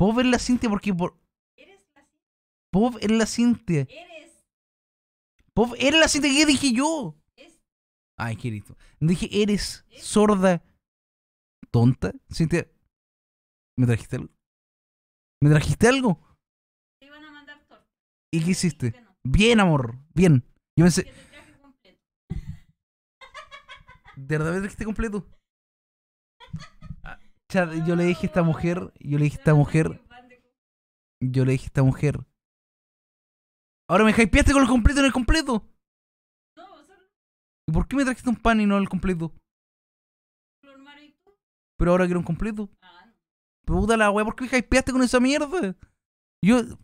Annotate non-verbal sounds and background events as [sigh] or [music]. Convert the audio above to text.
¿Puedo la Cintia? Porque por... ¿Eres la... Pop la Cintia? ¿Eres? Pop ¿Eres la Cintia? ¿Qué dije yo? Ay, querido Dije, ¿eres, sorda tonta? Cintia, ¿me trajiste algo? ¿Me trajiste algo? Te iban a mandar torta. ¿Y qué hiciste? Bien, amor, bien. Yo pensé... traje completo. ¿De verdad me trajiste completo? [laughs] yo le dije a esta mujer, yo le dije a esta mujer, yo le dije a esta mujer. Ahora me hypeaste con el completo en el completo. ¿Y por qué me trajiste un pan y no el completo? Pero ahora quiero un completo. Puta la wea ¿por qué me hypeaste con esa mierda? Yo,